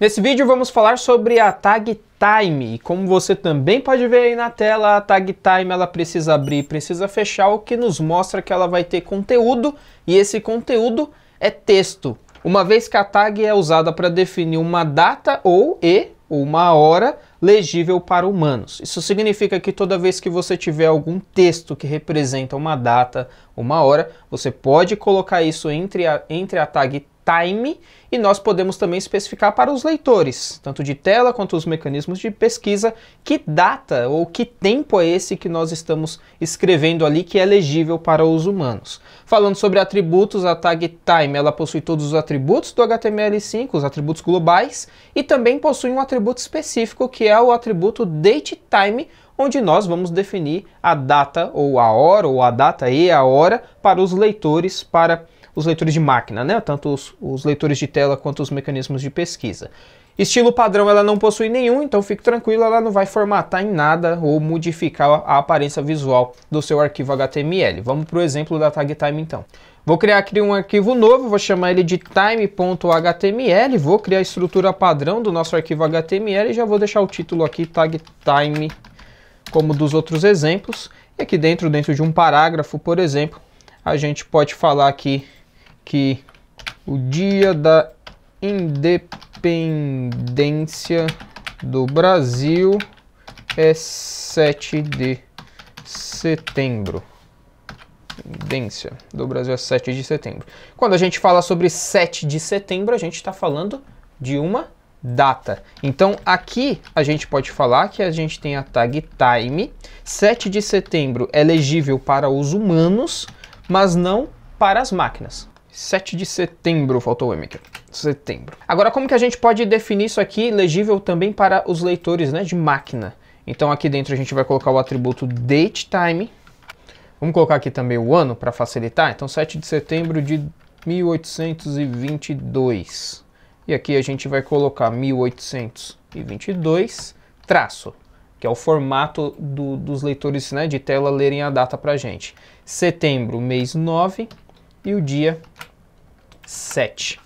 Nesse vídeo vamos falar sobre a tag time e como você também pode ver aí na tela, a tag time ela precisa abrir, precisa fechar, o que nos mostra que ela vai ter conteúdo e esse conteúdo é texto. Uma vez que a tag é usada para definir uma data ou e uma hora legível para humanos. Isso significa que toda vez que você tiver algum texto que representa uma data, uma hora, você pode colocar isso entre a, entre a tag time, e nós podemos também especificar para os leitores, tanto de tela quanto os mecanismos de pesquisa, que data ou que tempo é esse que nós estamos escrevendo ali que é legível para os humanos. Falando sobre atributos, a tag time ela possui todos os atributos do HTML5, os atributos globais, e também possui um atributo específico que é o atributo date time, onde nós vamos definir a data ou a hora ou a data e a hora para os leitores para os leitores de máquina, né? tanto os, os leitores de tela quanto os mecanismos de pesquisa. Estilo padrão ela não possui nenhum, então fique tranquilo, ela não vai formatar em nada ou modificar a aparência visual do seu arquivo HTML. Vamos para o exemplo da tag time então. Vou criar aqui um arquivo novo, vou chamar ele de time.html, vou criar a estrutura padrão do nosso arquivo HTML e já vou deixar o título aqui tag time como dos outros exemplos. E aqui dentro, dentro de um parágrafo, por exemplo, a gente pode falar aqui que o dia da independência do Brasil é 7 de setembro. Independência do Brasil é 7 de setembro. Quando a gente fala sobre 7 de setembro, a gente está falando de uma data. Então aqui a gente pode falar que a gente tem a tag time. 7 de setembro é legível para os humanos, mas não para as máquinas. 7 de setembro, faltou o M aqui. Setembro. Agora, como que a gente pode definir isso aqui legível também para os leitores né, de máquina? Então aqui dentro a gente vai colocar o atributo DateTime. Vamos colocar aqui também o ano para facilitar. Então 7 de setembro de 1822. E aqui a gente vai colocar 1822 traço, que é o formato do, dos leitores né, de tela lerem a data para gente. Setembro, mês 9 e o dia 7.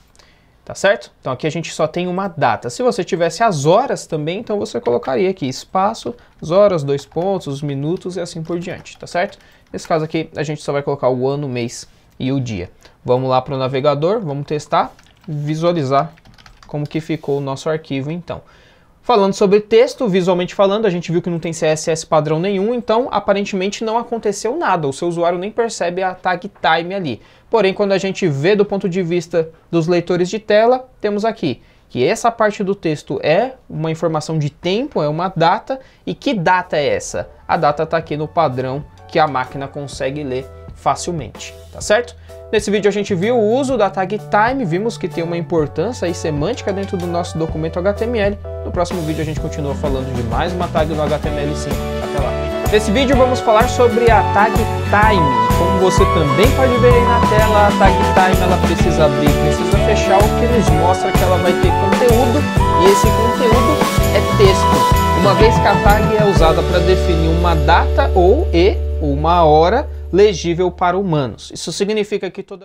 Tá certo? Então aqui a gente só tem uma data. Se você tivesse as horas também, então você colocaria aqui espaço, as horas, dois pontos, os minutos e assim por diante, tá certo? Nesse caso aqui a gente só vai colocar o ano, o mês e o dia. Vamos lá para o navegador, vamos testar, visualizar como que ficou o nosso arquivo então. Falando sobre texto, visualmente falando, a gente viu que não tem CSS padrão nenhum, então aparentemente não aconteceu nada, o seu usuário nem percebe a tag time ali. Porém, quando a gente vê do ponto de vista dos leitores de tela, temos aqui que essa parte do texto é uma informação de tempo, é uma data, e que data é essa? A data está aqui no padrão que a máquina consegue ler facilmente, tá certo? Nesse vídeo a gente viu o uso da tag time, vimos que tem uma importância e semântica dentro do nosso documento HTML. No próximo vídeo a gente continua falando de mais uma tag no HTML5. Até lá. Nesse vídeo vamos falar sobre a tag time. Como você também pode ver aí na tela, a tag time ela precisa abrir, precisa fechar, o que nos mostra que ela vai ter conteúdo e esse conteúdo é texto. Uma vez que a tag é usada para definir uma data ou e uma hora, legível para humanos. Isso significa que toda